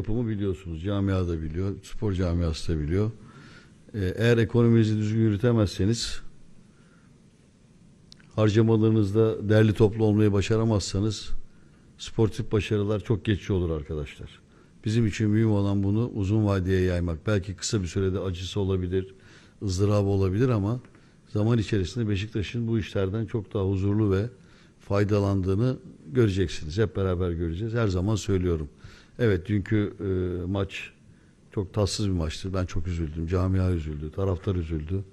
Yapımı biliyorsunuz. Camia da biliyor. Spor camiası da biliyor. Ee, eğer ekonominizi düzgün yürütemezseniz harcamalarınızda derli toplu olmayı başaramazsanız sportif başarılar çok geçici olur arkadaşlar. Bizim için mühim olan bunu uzun vadeye yaymak. Belki kısa bir sürede acısı olabilir, ızdırabı olabilir ama zaman içerisinde Beşiktaş'ın bu işlerden çok daha huzurlu ve faydalandığını göreceksiniz. Hep beraber göreceğiz. Her zaman söylüyorum. Evet dünkü e, maç çok tatsız bir maçtı. Ben çok üzüldüm. Camia üzüldü. Taraftar üzüldü.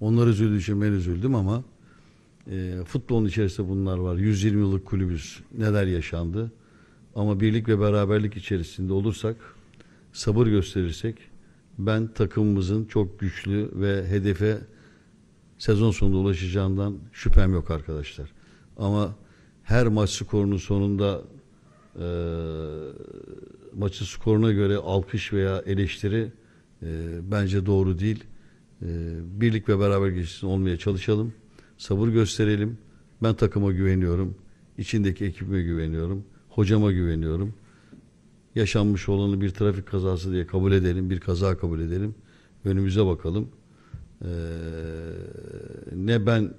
Onlar üzüldüğü için ben üzüldüm ama e, futbolun içerisinde bunlar var. 120 yıllık kulübüz. Neler yaşandı. Ama birlik ve beraberlik içerisinde olursak, sabır gösterirsek ben takımımızın çok güçlü ve hedefe sezon sonunda ulaşacağından şüphem yok arkadaşlar. Ama her maç skorunun sonunda e, maçı skoruna göre alkış veya eleştiri e, bence doğru değil. E, birlik ve beraber geçsin olmaya çalışalım. Sabır gösterelim. Ben takıma güveniyorum. İçindeki ekibime güveniyorum. Hocama güveniyorum. Yaşanmış olanı bir trafik kazası diye kabul edelim. Bir kaza kabul edelim. Önümüze bakalım. E, ne ben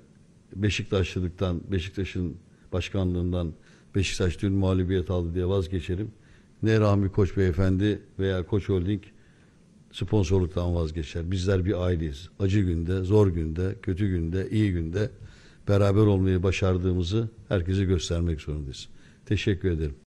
Beşiktaşlılıktan, Beşiktaş'ın başkanlığından Beşiktaş dün mağlubiyet aldı diye vazgeçerim ne Rahmi Koç Beyefendi veya Koç Holding sponsorluktan vazgeçer. Bizler bir aileyiz. Acı günde, zor günde, kötü günde, iyi günde beraber olmayı başardığımızı herkese göstermek zorundayız. Teşekkür ederim.